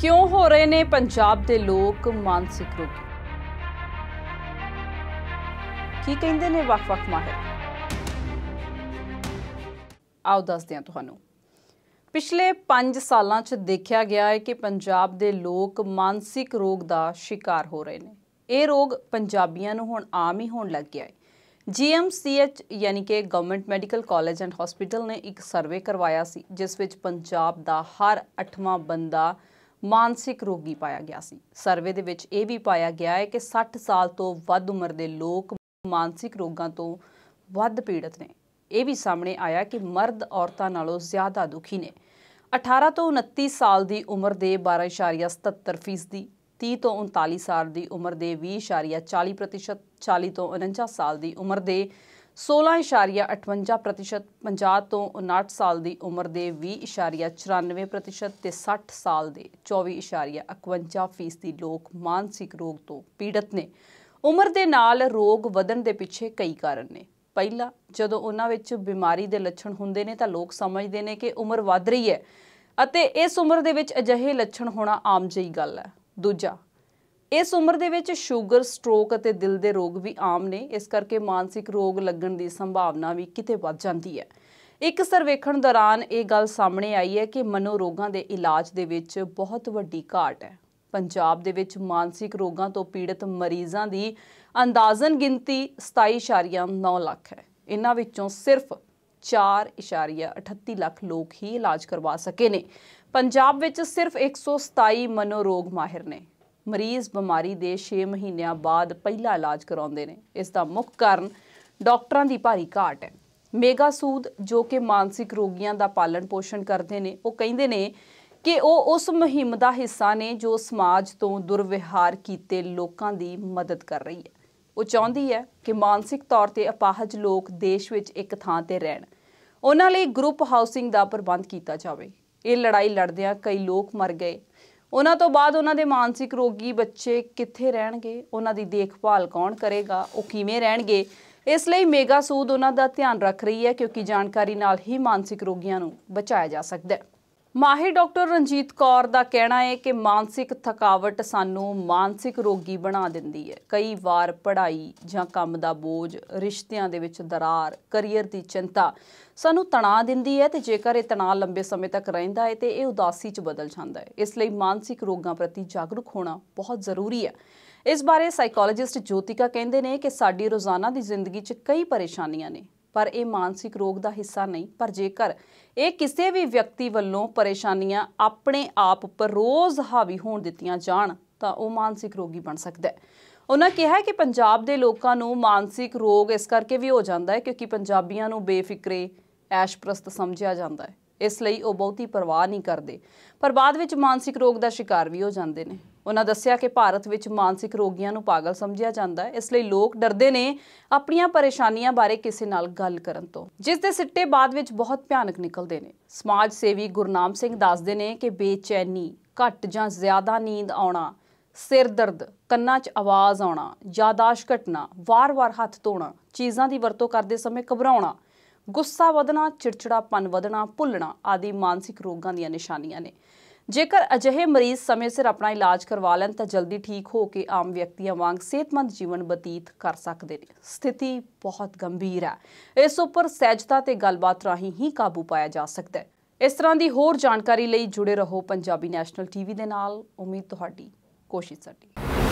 ਕਿਉਂ ਹੋ ਰਹੇ ਨੇ ਪੰਜਾਬ ਦੇ ਲੋਕ ਮਾਨਸਿਕ ਰੋਗੀ ਕੀ ਕਹਿੰਦੇ ਨੇ ਵੱਖ-ਵੱਖ ਮਾਹਿਰ ਆਓ ਦੱਸਦੇ ਹਾਂ ਤੁਹਾਨੂੰ ਪਿਛਲੇ 5 ਸਾਲਾਂ 'ਚ ਦੇਖਿਆ ਗਿਆ ਹੈ ਕਿ ਪੰਜਾਬ ਦੇ ਲੋਕ ਮਾਨਸਿਕ ਰੋਗ ਦਾ ਸ਼ਿਕਾਰ ਹੋ ਰਹੇ ਨੇ ਇਹ ਰੋਗ ਪੰਜਾਬੀਆਂ ਨੂੰ ਹੁਣ ਆਮ ਹੀ ਹੋਣ ਲੱਗ ਗਿਆ ਹੈ ਜੀਐਮਸੀਐਚ ਯਾਨੀ ਕਿ government medical college and hospital ਨੇ ਇੱਕ ਸਰਵੇ ਕਰਵਾਇਆ ਸੀ ਜਿਸ ਵਿੱਚ ਪੰਜਾਬ ਦਾ ਹਰ 8ਵਾਂ ਬੰਦਾ ਮਾਨਸਿਕ ਰੋਗੀ ਪਾਇਆ ਗਿਆ ਸੀ ਸਰਵੇ ਦੇ ਵਿੱਚ ਇਹ ਵੀ ਪਾਇਆ ਗਿਆ ਹੈ ਕਿ 60 ਸਾਲ ਤੋਂ ਵੱਧ ਉਮਰ ਦੇ ਲੋਕ ਮਾਨਸਿਕ ਰੋਗਾਂ ਤੋਂ ਵੱਧ ਪੀੜਤ ਨੇ ਇਹ ਵੀ ਸਾਹਮਣੇ ਆਇਆ ਕਿ ਮਰਦ ਔਰਤਾਂ ਨਾਲੋਂ ਜ਼ਿਆਦਾ ਦੁਖੀ ਨੇ 18 ਤੋਂ 29 ਸਾਲ ਦੀ ਉਮਰ ਦੇ 12.77% ਦੀ 30 ਤੋਂ 39 ਸਾਲ ਦੀ ਉਮਰ ਦੇ 20.40% 40 ਤੋਂ 49 ਸਾਲ ਦੀ ਉਮਰ ਦੇ 16.58% ਪੰਜਾਬ ਤੋਂ 59 ਸਾਲ ਦੀ ਉਮਰ ਦੇ 20.94% ਤੇ 60 ਸਾਲ ਦੇ 24.51% ਦੀ ਲੋਕ ਮਾਨਸਿਕ ਰੋਗ ਤੋਂ ਪੀੜਤ ਨੇ ਉਮਰ ਦੇ ਨਾਲ ਰੋਗ ਵਧਣ ਦੇ ਪਿੱਛੇ ਕਈ ਕਾਰਨ ਨੇ ਪਹਿਲਾ ਜਦੋਂ ਉਹਨਾਂ ਵਿੱਚ ਬਿਮਾਰੀ ਦੇ ਲੱਛਣ ਹੁੰਦੇ ਨੇ ਤਾਂ ਲੋਕ ਸਮਝਦੇ ਨੇ ਕਿ ਉਮਰ ਵੱਧ ਰਹੀ ਹੈ ਅਤੇ ਇਸ ਉਮਰ ਦੇ ਵਿੱਚ ਅਜਿਹੇ ਲੱਛਣ ਹੋਣਾ ਆਮ ਜਿਹੀ ਗੱਲ ਹੈ ਦੂਜਾ ਇਸ ਉਮਰ ਦੇ ਵਿੱਚ ਸ਼ੂਗਰ ਸਟ੍ਰੋਕ ਅਤੇ ਦਿਲ ਦੇ ਰੋਗ ਵੀ ਆਮ ਨੇ ਇਸ ਕਰਕੇ ਮਾਨਸਿਕ ਰੋਗ ਲੱਗਣ ਦੀ ਸੰਭਾਵਨਾ ਵੀ ਕਿਤੇ ਵੱਧ ਜਾਂਦੀ ਹੈ ਇੱਕ ਸਰਵੇਖਣ ਦੌਰਾਨ ਇਹ ਗੱਲ ਸਾਹਮਣੇ ਆਈ ਹੈ ਕਿ ਮਨੋਰੋਗਾਂ ਦੇ ਇਲਾਜ ਦੇ ਵਿੱਚ ਬਹੁਤ ਵੱਡੀ ਘਾਟ ਹੈ ਪੰਜਾਬ ਦੇ ਵਿੱਚ ਮਾਨਸਿਕ ਰੋਗਾਂ ਤੋਂ ਪੀੜਤ ਮਰੀਜ਼ਾਂ ਦੀ ਅੰਦਾਜ਼ਨ ਗਿਣਤੀ 27.9 ਲੱਖ ਹੈ ਇਹਨਾਂ ਵਿੱਚੋਂ ਸਿਰਫ 4.38 ਲੱਖ ਲੋਕ ਹੀ ਇਲਾਜ ਕਰਵਾ ਸਕੇ ਨੇ ਪੰਜਾਬ ਵਿੱਚ ਸਿਰਫ 127 ਮਨੋਰੋਗ ਮਾਹਿਰ ਨੇ ਮਰੀਜ਼ ਬਿਮਾਰੀ ਦੇ 6 ਮਹੀਨਿਆਂ ਬਾਅਦ ਪਹਿਲਾ ਇਲਾਜ ਕਰਾਉਂਦੇ ਨੇ ਇਸ ਦਾ ਮੁੱਖ ਕਾਰਨ ਡਾਕਟਰਾਂ ਦੀ ਭਾਰੀ ਘਾਟ ਹੈ ਮੇਗਾ ਸੂਦ ਜੋ ਕਿ ਮਾਨਸਿਕ ਰੋਗੀਆਂ ਦਾ ਪਾਲਣ ਪੋਸ਼ਣ ਕਰਦੇ ਨੇ ਉਹ ਕਹਿੰਦੇ ਨੇ ਕਿ ਉਹ ਉਸ ਮਹਿੰਮ ਦਾ ਹਿੱਸਾ ਨੇ ਜੋ ਸਮਾਜ ਤੋਂ ਦੁਰਵਿਹਾਰ ਕੀਤੇ ਲੋਕਾਂ ਦੀ ਮਦਦ ਕਰ ਰਹੀ ਹੈ ਉਹ ਚਾਹੁੰਦੀ ਹੈ ਕਿ ਮਾਨਸਿਕ ਤੌਰ ਤੇ ਅਪਾਹਜ ਲੋਕ ਦੇਸ਼ ਵਿੱਚ ਇੱਕ ਥਾਂ ਤੇ ਰਹਿਣ ਉਹਨਾਂ ਲਈ ਗਰੁੱਪ ਹਾਊਸਿੰਗ ਦਾ ਪ੍ਰਬੰਧ ਕੀਤਾ ਜਾਵੇ ਇਹ ਲੜਾਈ ਲੜਦਿਆਂ ਕਈ ਲੋਕ ਮਰ ਗਏ ਉਹਨਾਂ ਤੋਂ ਬਾਅਦ ਉਹਨਾਂ ਦੇ ਮਾਨਸਿਕ ਰੋਗੀ ਬੱਚੇ ਕਿੱਥੇ ਰਹਿਣਗੇ ਉਹਨਾਂ ਦੀ ਦੇਖਭਾਲ ਕੌਣ ਕਰੇਗਾ ਉਹ ਕਿਵੇਂ ਰਹਿਣਗੇ ਇਸ ਲਈ ਮੇਗਾ ਸੂਦ ਉਹਨਾਂ ਦਾ ਧਿਆਨ ਰੱਖ ਰਹੀ ਹੈ ਕਿਉਂਕਿ ਜਾਣਕਾਰੀ ਨਾਲ ਹੀ ਮਾਨਸਿਕ ਰੋਗੀਆਂ ਨੂੰ ਬਚਾਇਆ ਜਾ ਸਕਦਾ ਹੈ ਮਾਹਿਰ ਡਾਕਟਰ ਰਣਜੀਤ ਕੌਰ ਦਾ ਕਹਿਣਾ ਹੈ ਕਿ ਮਾਨਸਿਕ ਥਕਾਵਟ ਸਾਨੂੰ ਮਾਨਸਿਕ ਰੋਗੀ ਬਣਾ ਦਿੰਦੀ ਹੈ ਕਈ ਵਾਰ ਪੜ੍ਹਾਈ ਜਾਂ ਕੰਮ ਦਾ ਬੋਝ ਰਿਸ਼ਤਿਆਂ ਦੇ ਵਿੱਚ ਦਰਾਰ ਕੈਰੀਅਰ ਦੀ ਚਿੰਤਾ ਸਾਨੂੰ ਤਣਾਅ ਦਿੰਦੀ ਹੈ ਤੇ ਜੇਕਰ ਇਹ ਤਣਾਅ ਲੰਬੇ ਸਮੇਂ ਤੱਕ ਰਹਿੰਦਾ ਹੈ ਤੇ ਇਹ ਉਦਾਸੀ 'ਚ ਬਦਲ ਜਾਂਦਾ ਹੈ ਇਸ ਲਈ ਮਾਨਸਿਕ ਰੋਗਾਂ ਪ੍ਰਤੀ ਜਾਗਰੂਕ ਹੋਣਾ ਬਹੁਤ ਜ਼ਰੂਰੀ ਹੈ ਇਸ ਬਾਰੇ ਸਾਈਕੋਲੋਜਿਸਟ ਜੋਤਿਕਾ ਕਹਿੰਦੇ ਨੇ ਕਿ ਸਾਡੀ ਰੋਜ਼ਾਨਾ ਦੀ ਜ਼ਿੰਦਗੀ 'ਚ ਕਈ ਪਰੇਸ਼ਾਨੀਆਂ ਨੇ ਪਰ ਇਹ ਮਾਨਸਿਕ ਰੋਗ ਦਾ ਹਿੱਸਾ ਨਹੀਂ ਪਰ ਜੇਕਰ ਇਹ ਕਿਸੇ ਵੀ ਵਿਅਕਤੀ ਵੱਲੋਂ ਪਰੇਸ਼ਾਨੀਆਂ ਆਪਣੇ ਆਪ ਉੱਪਰ ਰੋਜ਼ ਹਾਵੀ ਹੋਣ ਦਿੱਤੀਆਂ ਜਾਣ ਤਾਂ ਉਹ ਮਾਨਸਿਕ ਰੋਗੀ ਬਣ ਸਕਦਾ ਹੈ ਉਹਨਾਂ ਕਿਹਾ ਕਿ ਪੰਜਾਬ ਦੇ ਲੋਕਾਂ ਨੂੰ ਮਾਨਸਿਕ ਰੋਗ ਇਸ ਕਰਕੇ ਵੀ ਹੋ ਜਾਂਦਾ ਹੈ ਕਿਉਂਕਿ ਪੰਜਾਬੀਆਂ ਨੂੰ ਬੇਫਿਕਰੇ ਐਸ਼ਪ੍ਰਸਤ ਸਮਝਿਆ ਜਾਂਦਾ ਹੈ ਇਸ ਲਈ ਉਹ ਬਹੁਤੀ ਪਰਵਾਹ ਨਹੀਂ ਕਰਦੇ ਪਰ ਬਾਅਦ ਵਿੱਚ ਮਾਨਸਿਕ ਰੋਗ ਦਾ ਸ਼ਿਕਾਰ ਵੀ ਹੋ ਜਾਂਦੇ ਨੇ ਉਹਨਾਂ ਦੱਸਿਆ ਕਿ ਭਾਰਤ ਵਿੱਚ ਮਾਨਸਿਕ ਰੋਗੀਆਂ ਨੂੰ ਪਾਗਲ ਸਮਝਿਆ ਜਾਂਦਾ ਹੈ ਇਸ ਲਈ ਲੋਕ ਡਰਦੇ ਨੇ ਆਪਣੀਆਂ ਪਰੇਸ਼ਾਨੀਆਂ ਬਾਰੇ ਕਿਸੇ ਨਾਲ ਗੱਲ ਕਰਨ ਤੋਂ ਜਿਸ ਦੇ ਸਿੱਟੇ ਬਾਅਦ ਵਿੱਚ ਬਹੁਤ ਭਿਆਨਕ ਨਿਕਲਦੇ ਨੇ ਸਮਾਜ ਸੇਵੀ ਗੁਰਨਾਮ ਸਿੰਘ ਦੱਸਦੇ ਨੇ ਕਿ ਬੇਚੈਨੀ ਘੱਟ ਜਾਂ ਜ਼ਿਆਦਾ ਨੀਂਦ ਆਉਣਾ ਸਿਰ ਦਰਦ ਕੰਨਾਂ 'ਚ ਆਵਾਜ਼ ਆਉਣਾ ਯਾਦਾਸ਼ ਘਟਣਾ ਵਾਰ-ਵਾਰ ਹੱਥ ਧੋਣਾ ਚੀਜ਼ਾਂ ਦੀ ਵਰਤੋਂ ਕਰਦੇ ਸਮੇਂ ਘਬਰਾਉਣਾ ਗੁੱਸਾ ਵਧਣਾ ਚਿੜਚਿੜਾਪਨ ਵਧਣਾ ਭੁੱਲਣਾ ਆਦਿ ਮਾਨਸਿਕ ਰੋਗਾਂ ਦੀਆਂ ਨਿਸ਼ਾਨੀਆਂ ਨੇ ਜੇਕਰ ਅਜਿਹੇ ਮਰੀਜ਼ ਸਮੇਂ ਸਿਰ ਆਪਣਾ ਇਲਾਜ ਕਰਵਾ ਲੈਣ ਤਾਂ ਜਲਦੀ ਠੀਕ ਹੋ ਕੇ ਆਮ ਵਿਅਕਤੀਆਂ ਵਾਂਗ ਸਿਹਤਮੰਦ ਜੀਵਨ ਬਤੀਤ ਕਰ ਸਕਦੇ ਨੇ ਸਥਿਤੀ ਬਹੁਤ ਗੰਭੀਰ ਹੈ ਇਸ ਉੱਪਰ ਸਹਿਜਤਾ ਤੇ ਗੱਲਬਾਤ ਰਾਹੀਂ ਹੀ ਕਾਬੂ ਪਾਇਆ ਜਾ ਸਕਦਾ ਹੈ ਇਸ ਤਰ੍ਹਾਂ ਦੀ ਹੋਰ ਜਾਣਕਾਰੀ ਲਈ ਜੁੜੇ ਰਹੋ ਪੰਜਾਬੀ ਨੈਸ਼ਨਲ ਟੀਵੀ ਦੇ ਨਾਲ ਉਮੀਦ ਤੁਹਾਡੀ ਕੋਸ਼ਿਸ਼ ਸਾਡੀ